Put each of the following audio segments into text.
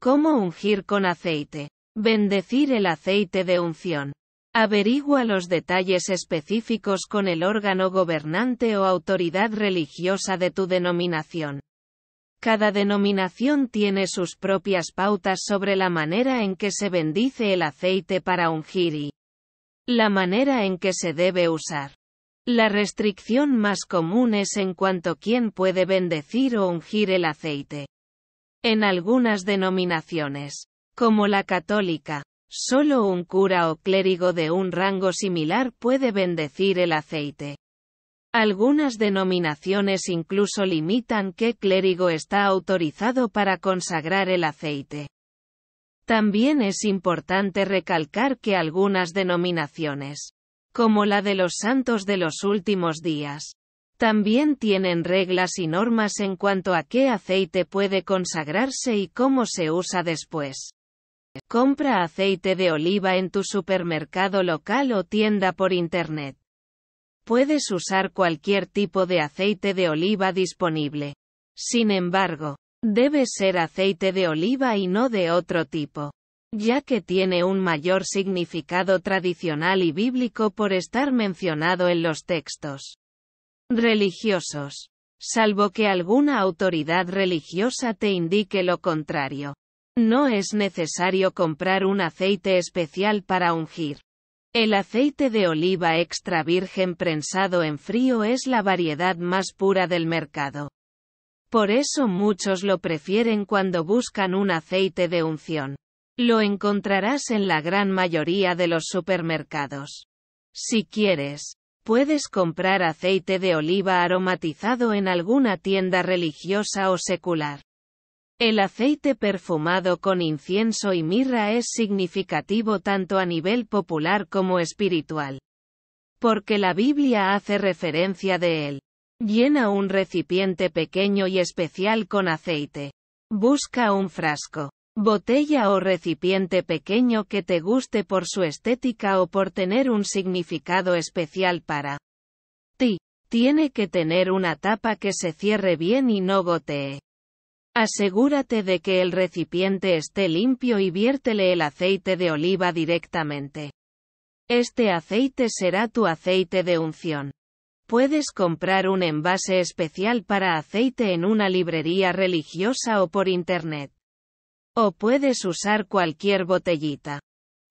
Cómo ungir con aceite. Bendecir el aceite de unción. Averigua los detalles específicos con el órgano gobernante o autoridad religiosa de tu denominación. Cada denominación tiene sus propias pautas sobre la manera en que se bendice el aceite para ungir y la manera en que se debe usar. La restricción más común es en cuanto a quién puede bendecir o ungir el aceite. En algunas denominaciones, como la católica, solo un cura o clérigo de un rango similar puede bendecir el aceite. Algunas denominaciones incluso limitan qué clérigo está autorizado para consagrar el aceite. También es importante recalcar que algunas denominaciones, como la de los santos de los últimos días, también tienen reglas y normas en cuanto a qué aceite puede consagrarse y cómo se usa después. Compra aceite de oliva en tu supermercado local o tienda por Internet. Puedes usar cualquier tipo de aceite de oliva disponible. Sin embargo, debe ser aceite de oliva y no de otro tipo, ya que tiene un mayor significado tradicional y bíblico por estar mencionado en los textos religiosos. Salvo que alguna autoridad religiosa te indique lo contrario. No es necesario comprar un aceite especial para ungir. El aceite de oliva extra virgen prensado en frío es la variedad más pura del mercado. Por eso muchos lo prefieren cuando buscan un aceite de unción. Lo encontrarás en la gran mayoría de los supermercados. Si quieres, Puedes comprar aceite de oliva aromatizado en alguna tienda religiosa o secular. El aceite perfumado con incienso y mirra es significativo tanto a nivel popular como espiritual. Porque la Biblia hace referencia de él. Llena un recipiente pequeño y especial con aceite. Busca un frasco. Botella o recipiente pequeño que te guste por su estética o por tener un significado especial para ti. Tiene que tener una tapa que se cierre bien y no gotee. Asegúrate de que el recipiente esté limpio y viértele el aceite de oliva directamente. Este aceite será tu aceite de unción. Puedes comprar un envase especial para aceite en una librería religiosa o por internet. O puedes usar cualquier botellita.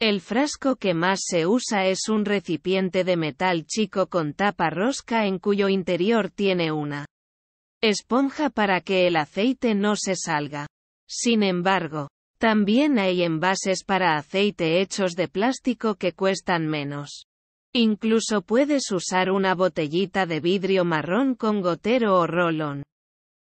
El frasco que más se usa es un recipiente de metal chico con tapa rosca en cuyo interior tiene una esponja para que el aceite no se salga. Sin embargo, también hay envases para aceite hechos de plástico que cuestan menos. Incluso puedes usar una botellita de vidrio marrón con gotero o rolón.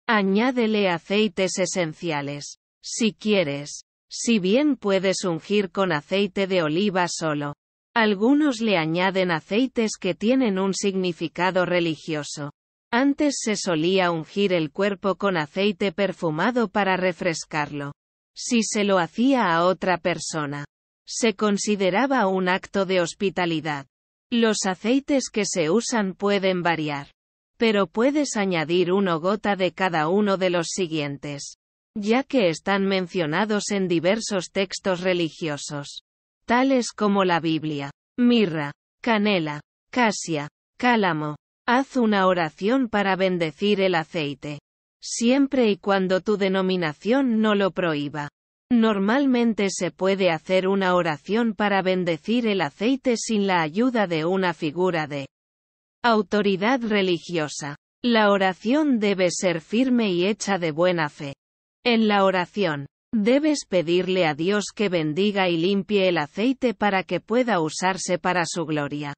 Añádele aceites esenciales si quieres. Si bien puedes ungir con aceite de oliva solo. Algunos le añaden aceites que tienen un significado religioso. Antes se solía ungir el cuerpo con aceite perfumado para refrescarlo. Si se lo hacía a otra persona, se consideraba un acto de hospitalidad. Los aceites que se usan pueden variar. Pero puedes añadir una gota de cada uno de los siguientes ya que están mencionados en diversos textos religiosos, tales como la Biblia, mirra, canela, casia, cálamo. Haz una oración para bendecir el aceite, siempre y cuando tu denominación no lo prohíba. Normalmente se puede hacer una oración para bendecir el aceite sin la ayuda de una figura de autoridad religiosa. La oración debe ser firme y hecha de buena fe. En la oración, debes pedirle a Dios que bendiga y limpie el aceite para que pueda usarse para su gloria.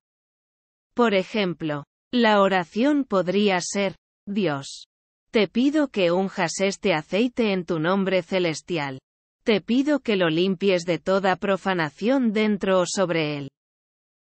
Por ejemplo, la oración podría ser, Dios, te pido que unjas este aceite en tu nombre celestial. Te pido que lo limpies de toda profanación dentro o sobre él.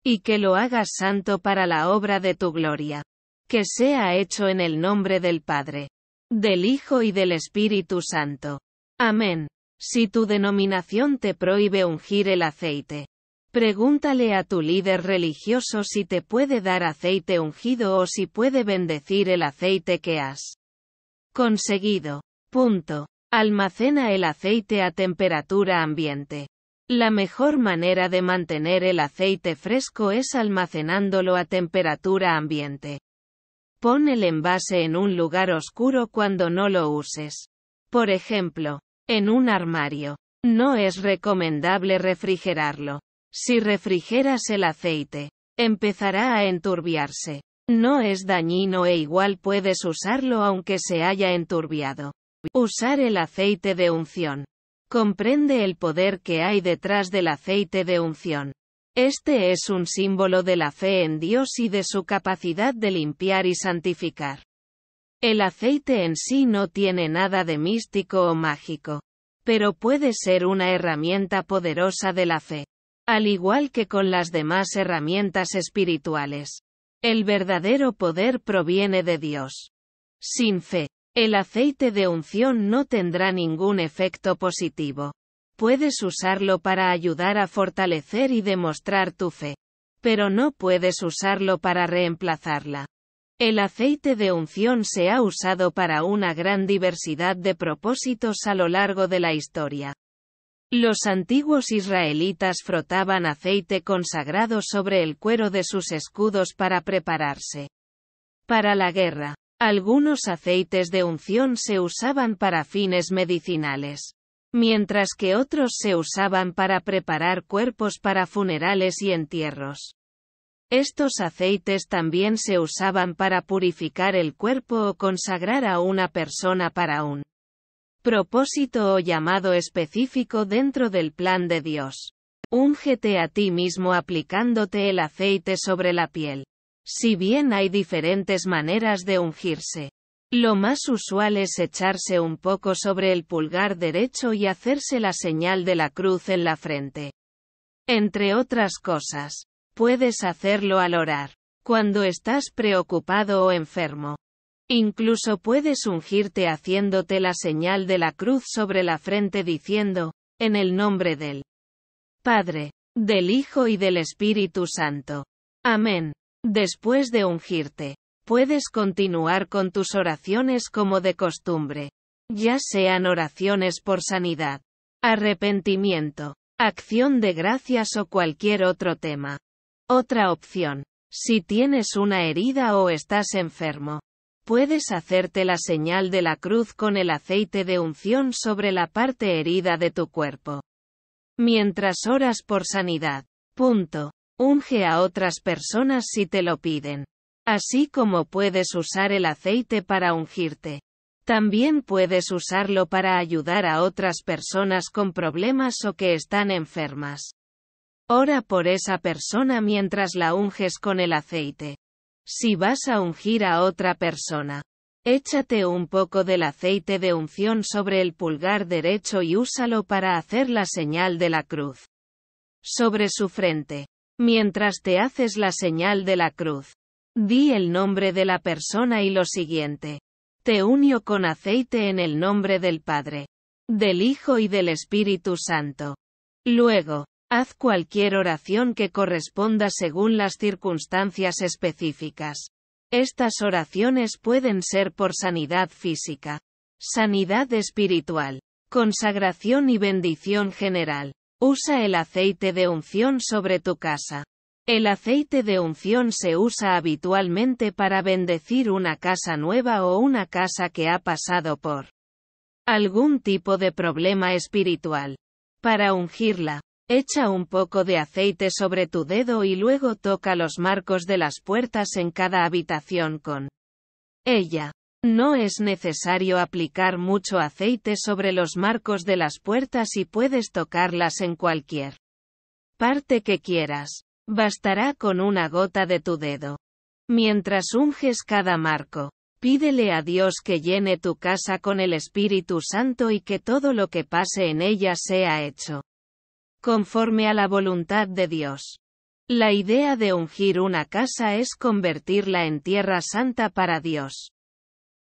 Y que lo hagas santo para la obra de tu gloria. Que sea hecho en el nombre del Padre, del Hijo y del Espíritu Santo. Amén. Si tu denominación te prohíbe ungir el aceite, pregúntale a tu líder religioso si te puede dar aceite ungido o si puede bendecir el aceite que has conseguido. Punto. Almacena el aceite a temperatura ambiente. La mejor manera de mantener el aceite fresco es almacenándolo a temperatura ambiente. Pon el envase en un lugar oscuro cuando no lo uses. Por ejemplo, en un armario. No es recomendable refrigerarlo. Si refrigeras el aceite, empezará a enturbiarse. No es dañino e igual puedes usarlo aunque se haya enturbiado. Usar el aceite de unción. Comprende el poder que hay detrás del aceite de unción. Este es un símbolo de la fe en Dios y de su capacidad de limpiar y santificar. El aceite en sí no tiene nada de místico o mágico, pero puede ser una herramienta poderosa de la fe, al igual que con las demás herramientas espirituales. El verdadero poder proviene de Dios. Sin fe, el aceite de unción no tendrá ningún efecto positivo. Puedes usarlo para ayudar a fortalecer y demostrar tu fe. Pero no puedes usarlo para reemplazarla. El aceite de unción se ha usado para una gran diversidad de propósitos a lo largo de la historia. Los antiguos israelitas frotaban aceite consagrado sobre el cuero de sus escudos para prepararse. Para la guerra, algunos aceites de unción se usaban para fines medicinales mientras que otros se usaban para preparar cuerpos para funerales y entierros. Estos aceites también se usaban para purificar el cuerpo o consagrar a una persona para un propósito o llamado específico dentro del plan de Dios. Úngete a ti mismo aplicándote el aceite sobre la piel. Si bien hay diferentes maneras de ungirse, lo más usual es echarse un poco sobre el pulgar derecho y hacerse la señal de la cruz en la frente. Entre otras cosas, puedes hacerlo al orar, cuando estás preocupado o enfermo. Incluso puedes ungirte haciéndote la señal de la cruz sobre la frente diciendo, en el nombre del Padre, del Hijo y del Espíritu Santo. Amén. Después de ungirte, Puedes continuar con tus oraciones como de costumbre. Ya sean oraciones por sanidad, arrepentimiento, acción de gracias o cualquier otro tema. Otra opción. Si tienes una herida o estás enfermo, puedes hacerte la señal de la cruz con el aceite de unción sobre la parte herida de tu cuerpo. Mientras oras por sanidad. Punto. Unge a otras personas si te lo piden. Así como puedes usar el aceite para ungirte. También puedes usarlo para ayudar a otras personas con problemas o que están enfermas. Ora por esa persona mientras la unges con el aceite. Si vas a ungir a otra persona, échate un poco del aceite de unción sobre el pulgar derecho y úsalo para hacer la señal de la cruz. Sobre su frente. Mientras te haces la señal de la cruz, Di el nombre de la persona y lo siguiente. Te unió con aceite en el nombre del Padre, del Hijo y del Espíritu Santo. Luego, haz cualquier oración que corresponda según las circunstancias específicas. Estas oraciones pueden ser por sanidad física, sanidad espiritual, consagración y bendición general. Usa el aceite de unción sobre tu casa. El aceite de unción se usa habitualmente para bendecir una casa nueva o una casa que ha pasado por algún tipo de problema espiritual. Para ungirla, echa un poco de aceite sobre tu dedo y luego toca los marcos de las puertas en cada habitación con ella. No es necesario aplicar mucho aceite sobre los marcos de las puertas y puedes tocarlas en cualquier parte que quieras. Bastará con una gota de tu dedo. Mientras unges cada marco, pídele a Dios que llene tu casa con el Espíritu Santo y que todo lo que pase en ella sea hecho conforme a la voluntad de Dios. La idea de ungir una casa es convertirla en tierra santa para Dios.